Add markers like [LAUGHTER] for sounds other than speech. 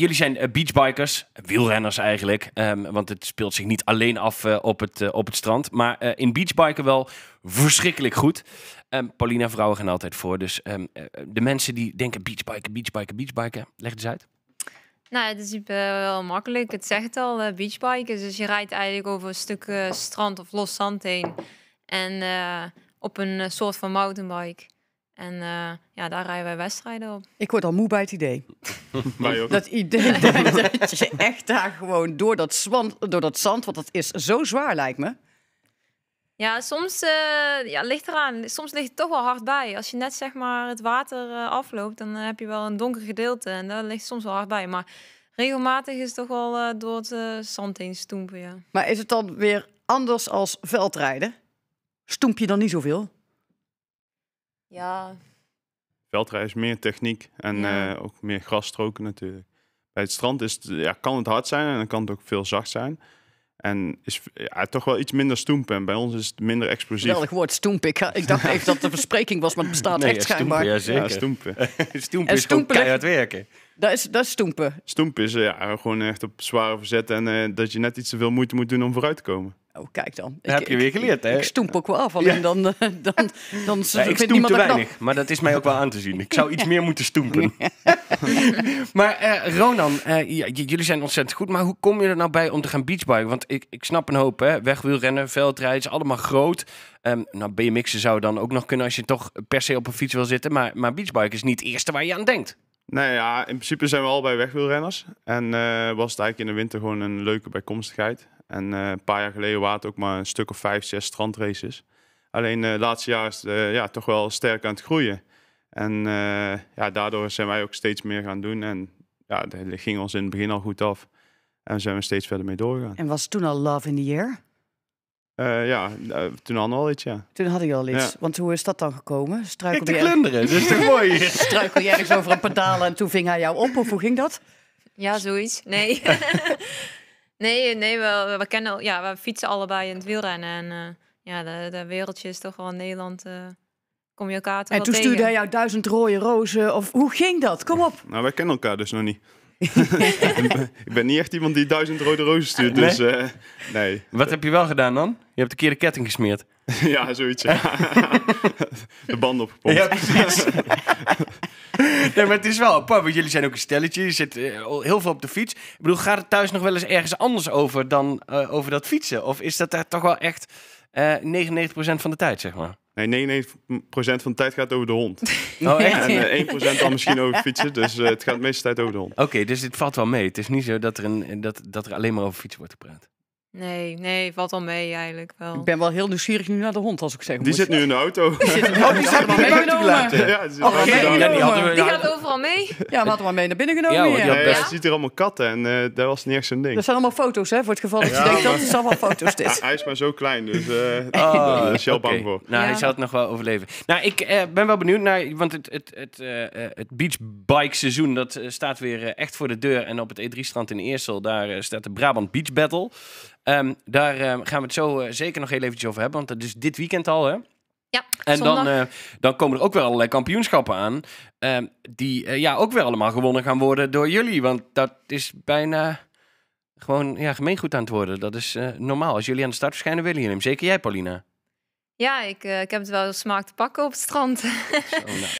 jullie zijn eh, beachbikers, wielrenners eigenlijk. Ehm, want het speelt zich niet alleen af eh, op, het, eh, op het strand. Maar in beachbiken wel verschrikkelijk goed. Ehm, Paulina Vrouwen gaan altijd voor. Dus ehm, de mensen die denken beachbiken, beachbiken, beachbiken. Leg het eens uit. Nou, het is wel makkelijk. Het zegt al, beachbiken. Dus je rijdt eigenlijk over een stuk strand of los zand heen. En op een soort van mountainbike. En eh, ja, daar rijden wij wedstrijden op. Ik word al moe bij het idee. [LAUGHS] dat idee [LAUGHS] dat je echt daar gewoon door dat, zand, door dat zand, want dat is zo zwaar lijkt me. Ja, soms uh, ja, ligt eraan. Soms ligt het toch wel hard bij. Als je net zeg maar het water eh, afloopt, dan heb je wel een donker gedeelte. En daar ligt soms wel hard bij. Maar regelmatig is het toch wel door het zand heen stoempen, ja. Maar is het dan weer anders als veldrijden? Stoemp je dan niet zoveel? Ja. Veldrijden is meer techniek en eh, ook meer grasstroken natuurlijk. Bij het strand is ja, kan het hard zijn en dan kan het ook veel zacht zijn. En is ja, toch wel iets minder stoempen. En bij ons is het minder explosief. Geweldig woord, stoempen. Ik, ik, dacht even dat de verspreking was, maar het bestaat echt schijnbaar. Ja, zeker. Ja, stoempen. [LAUGHS] stoempen is stoempen keihard werken. Dat is, dat is stoempen. Stoempen is eh, ja, gewoon echt op zware verzet. En eh, dat je net iets te veel moeite moet doen om vooruit te komen. Oh, kijk dan. heb je weer geleerd, hè? Ik stoemp ook wel af, alleen ja. dan, eh, dan, dan, ik te weinig, knap. maar dat is mij ook wel aan te zien. Ik zou iets meer moeten stoempen. [LAUGHS] maar eh, Ronan, eh, jullie zijn ontzettend goed, maar hoe kom je er nou bij om te gaan beachbiken? Want ik, ik snap een hoop, hè? Wegwielrennen, veldrijden, allemaal groot. Ehm, nou, BMX'en zou dan ook nog kunnen als je toch per se op een fiets wil zitten, maar, maar beachbiken is niet het eerste waar je aan denkt. Nou ja, in principe zijn we al bij wegwielrenners. En was het eigenlijk in de winter gewoon een leuke bijkomstigheid. En eh, een paar jaar geleden waren het ook maar een stuk of vijf, zes strandraces. Alleen eh, de laatste jaar is het eh, ja, toch wel sterk aan het groeien. En ja, daardoor zijn wij ook steeds meer gaan doen. En ja, dat ging ons in het begin al goed af. En zijn we steeds verder mee doorgegaan. En was toen al Love in the Year? ja, toen hadden we al iets, ja. Toen had ik al iets. Want hoe is dat dan gekomen? Struikel je. de dus dat is toch mooi? [LAUGHS] Struikel jij ergens dus over een pedaal en toen ving hij jou op? Of hoe ging dat? Ja, zoiets. Nee. [LAUGHS] Nee, nee we, we, kennen, ja, we fietsen allebei in het wielrennen. En eh, ja, de, de, wereldje is toch wel Nederland. Eh, kom je elkaar toch En toen stuurde hij jou duizend rode rozen. Of hoe ging dat? Kom op. Nou, wij kennen elkaar dus nog niet. [LAUGHS] [LAUGHS] ik ben niet echt iemand die duizend rode rozen stuurt, dus eh, nee. Wat heb je wel gedaan dan? Je hebt een keer de ketting gesmeerd. [LAUGHS] ja, zoiets. de band opgepompt. Ja, precies. [LAUGHS] nee, maar het is wel apart, want jullie zijn ook een stelletje. Je zit eh, heel veel op de fiets. Ik bedoel, gaat het thuis nog wel eens ergens anders over dan eh, over dat fietsen? Of is dat daar toch wel echt uh, eh, 99% van de tijd, zeg maar? Nee, 99% van de tijd gaat over de hond. [LAUGHS] Oh, echt? En 1% dan misschien over fietsen. Dus het gaat de meeste tijd over de hond. Oké, dus het valt wel mee. Het is niet zo dat er, een, dat, dat er alleen maar over fietsen wordt gepraat. Nee, nee, valt al mee eigenlijk wel. Ik ben wel heel nieuwsgierig nu naar de hond, als ik zeg. Die zit nu in de auto. [LAUGHS] Die zit oh, die staat meegenomen. die, oh, ja, die, hadden ja, we hadden maar mee naar binnen genomen. Ja, want je ziet er allemaal katten en uh, dat was niet echt zo'n ding. Dat zijn allemaal foto's, hè? Voor het geval dat je ja, denkt, dat is allemaal foto's dit. [LAUGHS] hij is maar zo klein, dus uh, oh, [LAUGHS] daar is je oh, bang voor. Nou, hij zal het nog wel overleven. Nou, ik eh, ben wel benieuwd naar... Want het, het, het, het beachbike seizoen, dat staat weer echt voor de deur. En op het E3-strand in Eersel, daar staat de Brabant Beach Battle. Ehm, daar ehm, gaan we het zo zeker nog heel eventjes over hebben. Want dat is dit weekend al, hè? Ja, en dan, uh, dan komen er ook weer allerlei kampioenschappen aan. Eh, die eh, ja, ook weer allemaal gewonnen gaan worden door jullie. Want dat is bijna gewoon ja, gemeengoed aan het worden. Dat is normaal. Als jullie aan de start verschijnen, willen jullie hem. Zeker jij, Paulina. Ja, ik, ik heb het wel smaak te pakken op het strand. Zo, [LAUGHS] nou.